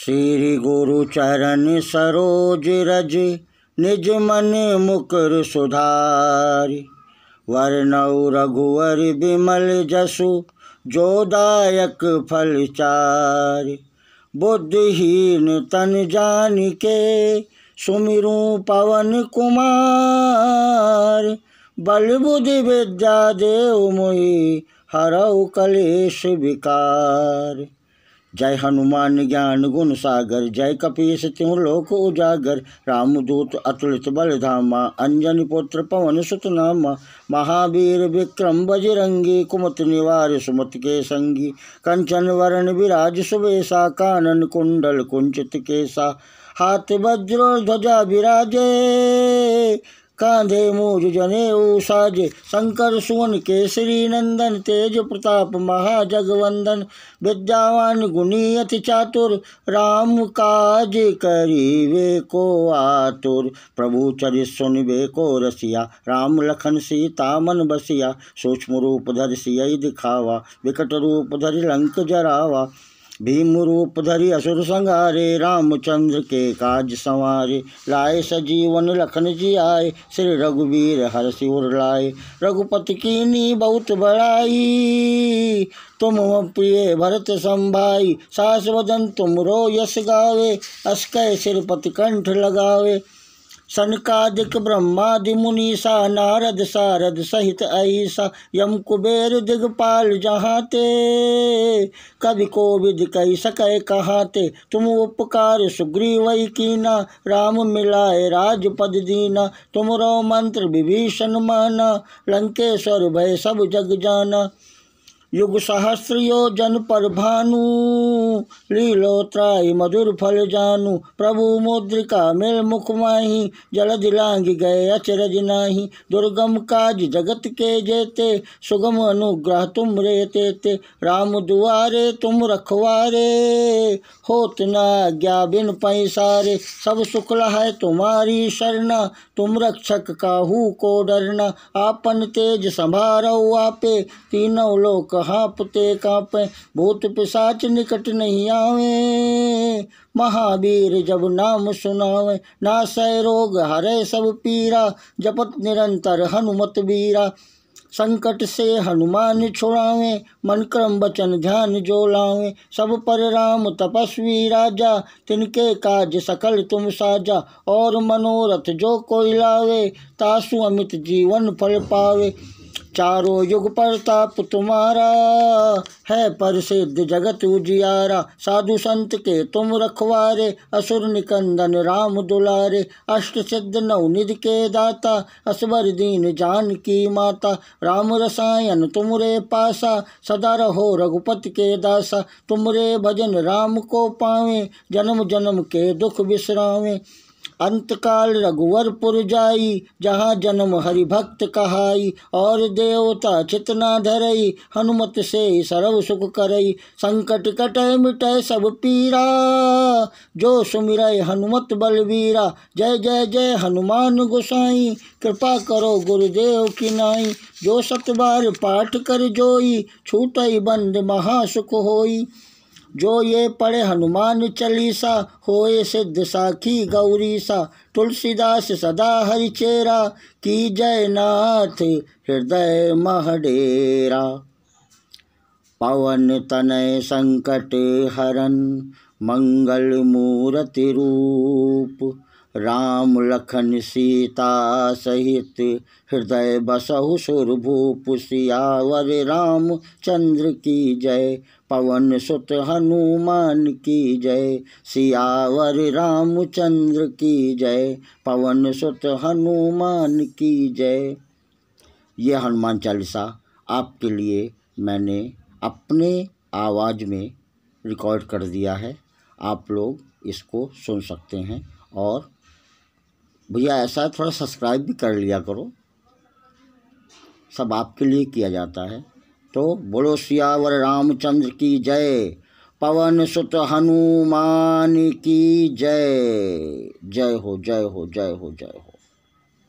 श्री गुरु चरण सरोज रज निज मन मुकर सुधार वर्णौ रघुवर विमल जसु जो फल फलचार बुद्धहीन तन जान के सुमिरु पवन कुमार बल बुद्धि विद्या देव मुई हरऊ कलेश विकार जय हनुमान ज्ञान गुण सागर जय कपीश त्यों लोक उजागर रामदूत अतुलित बल धामा अंजन पुत्र पवन सुत नामा महावीर विक्रम बजरंगी कुमत निवार सुमत के संगी कंचन वरण विराज सुबेसा कानन कुंडल कुंचित केसा हाथ वज्र ध्वजा विराजे कांधे मूज जने साज शंकर सुवन केसरी नंदन तेज प्रताप महाजगवंदन विद्यावान गुणीयत चातुर राम काज करी वे को आतुर प्रभु चरित वे को रसिया राम लखन सीता मन बसिया सूक्ष्म रूप धर सिय दिखावा विकट रूप धर लंक जरावा भीम रूप धरी असुर संगारे रामचंद्र के काज संवारे लाए सजीवन लखन जी आए श्री रघुवीर हर सिर लाए रघुपति नी बहुत बड़ाई तुम प्रिय भरत संभाई सास वदन तुम रो यश गावे अस्कय पति कंठ लगावे सनकादिक ब्रह्मादि मुनि सा नारद सारद सहित ऐसा यम कुबेर दिगपाल जहाँ ते कवि को विध कई सकय कहाँ ते तुम उपकार सुग्रीवई कीना राम मिलाए राजपद दीना तुम रो मंत्र विभीषण माना लंकेश्वर भय सब जग जाना युग सहस्र योजन पर भानु लीलोत्राई मधुर फल जानु प्रभु मुद्रिका मिल मुख माही जल दिलांग गए अचरज नाही दुर्गम काज जगत के जेते सुगम अनुग्रह तुम रे ते राम दुआरे तुम रखवारे होत ना ज्ञा बिन पैसारे सब शुक्ल है तुम्हारी शरणा तुम रक्षक काहू को डरना आपन तेज संभारो आपे तीनों लोक हापते काप भूत पिशाच निकट नहीं आवे महावीर जब नाम सुनावे नासय रोग हरे सब पीरा जपत निरंतर हनुमत वीरा संकट से हनुमान छुड़ावे मन क्रम बचन ध्यान जो लावे सब पर राम तपस्वी राजा तिनके काज सकल तुम साजा और मनोरथ जो कोई लावे तासु अमित जीवन फल पावे चारों युग प्रताप तुम्हारा है पर सिद्ध जगत उजियारा साधु संत के तुम रखवारे असुर निकंदन राम दुलारे अष्ट सिद्ध नवनिध के दाता असबर दीन जान की माता राम रसायन तुम रे पासा सदा रहो रघुपति के दासा तुम रे भजन राम को पावे जन्म जन्म के दुख विश्रावे अंतकाल रघुवरपुर जाई जहाँ जन्म हरिभक्त कहाई और देवता चितना धरई हनुमत से सर्व सुख करई संकट कटय मिटय सब पीरा जो सुमिरय हनुमत बलवीरा जय जय जय हनुमान गोसाई कृपा करो गुरुदेव की नाई जो सतबार पाठ कर जोई छूटई बंद महासुख होई जो ये पढ़े हनुमान हो होए सिद्ध साखी गौरी सा तुलसीदास सदा हरि चेरा की जय नाथ हृदय महडेरा पवन तनय संकट हरन मंगल मूर्ति रूप राम लखन सीता सहित हृदय बसहु सुरभूप सियावर राम चंद्र की जय पवन सुत हनुमान की जय सियावर राम चंद्र की जय पवन सुत हनुमान की जय ये हनुमान चालीसा आपके लिए मैंने अपने आवाज़ में रिकॉर्ड कर दिया है आप लोग इसको सुन सकते हैं और भैया ऐसा है थोड़ा सब्सक्राइब भी कर लिया करो सब आपके लिए किया जाता है तो बोलो सियावर रामचंद्र की जय पवन सुत हनुमान की जय जय हो जय हो जय हो जय हो